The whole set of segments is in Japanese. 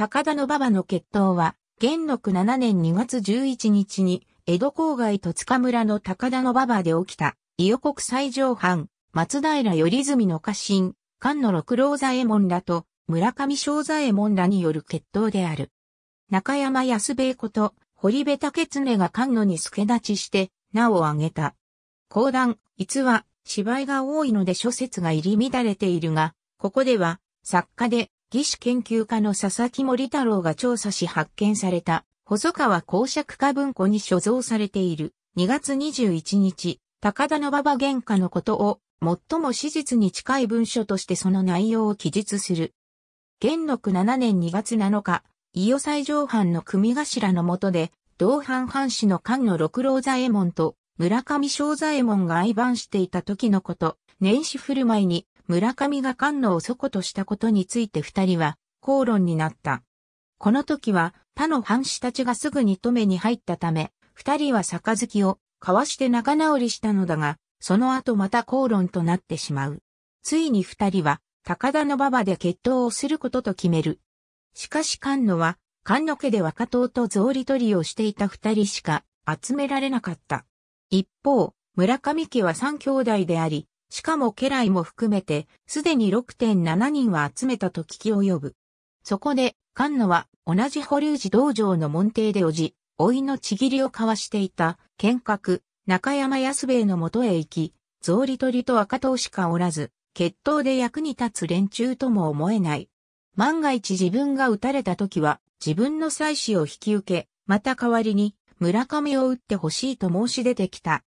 高田の馬場の決闘は、元禄7年2月11日に、江戸郊外戸塚村の高田の馬場で起きた、伊予国最上藩、松平頼住の家臣、菅野六郎左衛門らと、村上正左衛門らによる決闘である。中山安兵衛こと、堀部竹常が菅野に助立ちして、名を挙げた。講談、逸話、芝居が多いので諸説が入り乱れているが、ここでは、作家で技師研究家の佐々木森太郎が調査し発見された、細川公爵家文庫に所蔵されている、2月21日、高田の馬場玄家のことを、最も史実に近い文書としてその内容を記述する。元禄7年2月7日、伊予西上藩の組頭の下で、同藩藩士の菅野六郎左衛門と村上正左衛門が相番していた時のこと、年始振る舞いに村上が菅野を祖子としたことについて二人は口論になった。この時は他の藩士たちがすぐに止めに入ったため、二人は杯を交わして仲直りしたのだが、その後また口論となってしまう。ついに二人は高田の馬場で決闘をすることと決める。しかし菅野は、菅野家で若党と草履取りをしていた二人しか集められなかった。一方、村上家は三兄弟であり、しかも家来も含めて、すでに6.7人は集めたと聞き及ぶ。そこで、菅野は同じ保留寺道場の門弟でおじ、老いのちぎりを交わしていた、剣閣、中山安兵衛のもとへ行き、草履取りと赤党しかおらず、決闘で役に立つ連中とも思えない。万が一自分が撃たれた時は、自分の妻子を引き受け、また代わりに、村上を撃ってほしいと申し出てきた。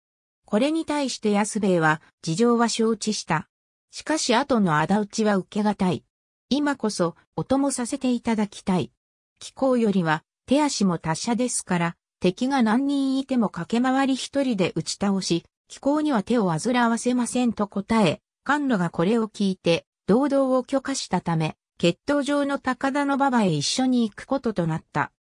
これに対して安兵衛は、事情は承知した。しかし後の仇討ちは受けがたい。今こそ、お供させていただきたい。気候よりは、手足も達者ですから、敵が何人いても駆け回り一人で打ち倒し、気候には手を煩わせませんと答え、関路がこれを聞いて、堂々を許可したため、決闘場の高田の馬場へ一緒に行くこととなった。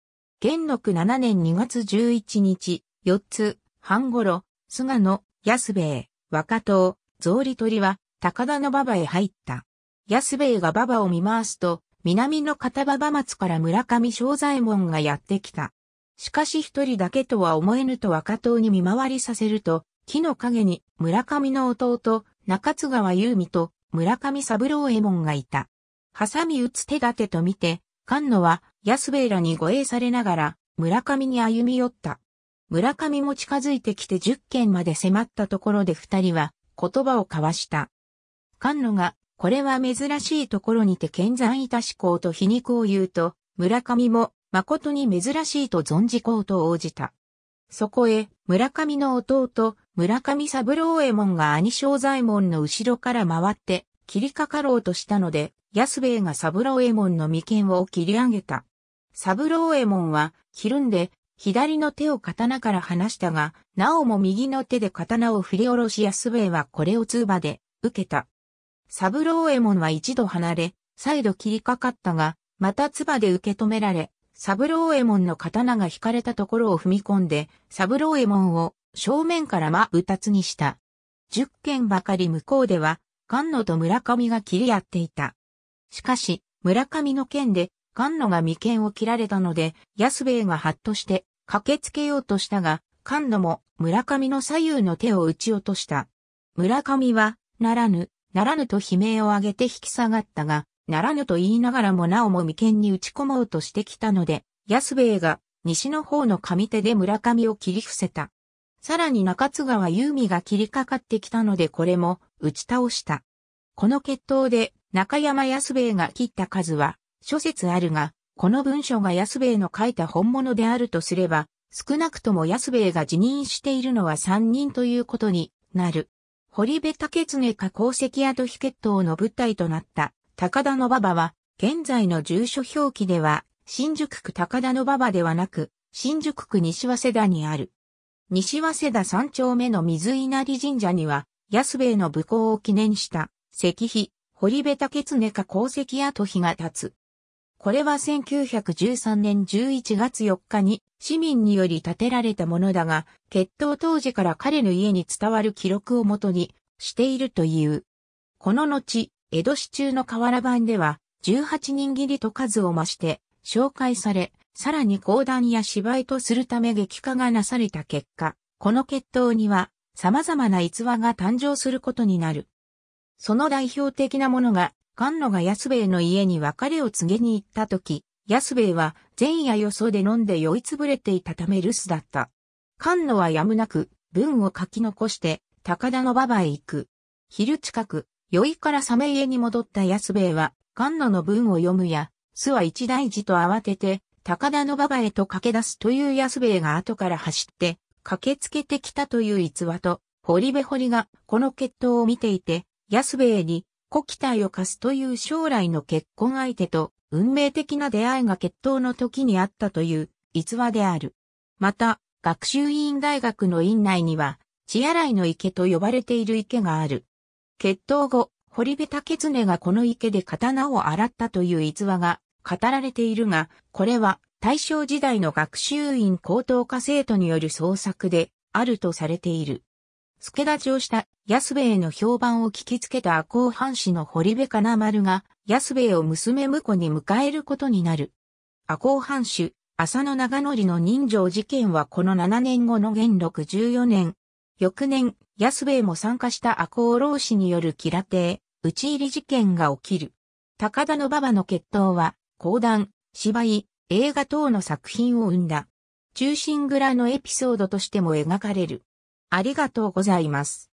元禄7年2月11日、4つ、半頃、菅野、安兵衛、若党、草履りは、高田の馬場へ入った。安兵衛が馬場を見回すと、南の片馬場松から村上正左衛門がやってきた。しかし一人だけとは思えぬと若党に見回りさせると、木の陰に村上の弟、中津川優美と村上三郎右衛門がいた。サみ打つ手立てと見て、菅野は安兵衛らに護衛されながら村上に歩み寄った。村上も近づいてきて10件まで迫ったところで二人は言葉を交わした。菅野が、これは珍しいところにて健在いた思考と皮肉を言うと、村上も、誠に珍しいと存じこうと応じた。そこへ、村上の弟、村上三郎右衛門が兄正左衛門の後ろから回って、切りかかろうとしたので、安兵衛が三郎右衛門の眉間を切り上げた。三郎右衛門は、ひるんで、左の手を刀から離したが、なおも右の手で刀を振り下ろし安兵衛はこれを通馬で受けた。三郎右衛門は一度離れ、再度切りかかったが、また唾で受け止められ、三郎右衛門の刀が引かれたところを踏み込んで、三郎右衛門を正面からぶ二つにした。十件ばかり向こうでは、菅野と村上が切り合っていた。しかし、村上の件で、菅野が眉間を切られたので、安兵衛がハッとして駆けつけようとしたが、菅野も村上の左右の手を打ち落とした。村上は、ならぬ、ならぬと悲鳴を上げて引き下がったが、ならぬと言いながらもなおも眉間に打ち込もうとしてきたので、安兵衛が西の方の上手で村上を切り伏せた。さらに中津川優美が切りかかってきたのでこれも打ち倒した。この決闘で中山安兵衛が切った数は諸説あるが、この文書が安兵衛の書いた本物であるとすれば、少なくとも安兵衛が辞任しているのは3人ということになる。堀部竹経か功績跡秘決闘の舞台となった高田の馬場は、現在の住所表記では、新宿区高田の馬場ではなく、新宿区西早稲田にある。西早稲田三丁目の水稲荷神社には、安兵衛の武功を記念した石碑、堀部竹経か功績跡碑が立つ。これは1913年11月4日に市民により建てられたものだが、決闘当時から彼の家に伝わる記録をもとにしているという。この後、江戸市中の河原版では、18人切りと数を増して、紹介され、さらに講談や芝居とするため劇化がなされた結果、この決闘には様々な逸話が誕生することになる。その代表的なものが、菅野が安兵衛の家に別れを告げに行った時、安兵衛は前夜よそで飲んで酔いつぶれていたため留守だった。菅野はやむなく文を書き残して高田の馬場へ行く。昼近く、酔いからサメ家に戻った安兵衛は菅野の文を読むや、巣は一大事と慌てて高田の馬場へと駆け出すという安兵衛が後から走って駆けつけてきたという逸話と、堀部堀がこの決闘を見ていて、安兵衛に古期待を貸すという将来の結婚相手と運命的な出会いが決闘の時にあったという逸話である。また、学習院大学の院内には、血洗いの池と呼ばれている池がある。決闘後、堀部竹常がこの池で刀を洗ったという逸話が語られているが、これは大正時代の学習院高等科生徒による創作であるとされている。助立ちをした安兵衛の評判を聞きつけた赤穂藩士の堀部金丸が安兵衛を娘婿に迎えることになる。赤穂藩主、浅野長則の人情事件はこの7年後の元禄14年。翌年、安兵衛も参加した赤穂浪士による吉良邸、打ち入り事件が起きる。高田の馬場の決闘は、講談、芝居、映画等の作品を生んだ。中心蔵のエピソードとしても描かれる。ありがとうございます。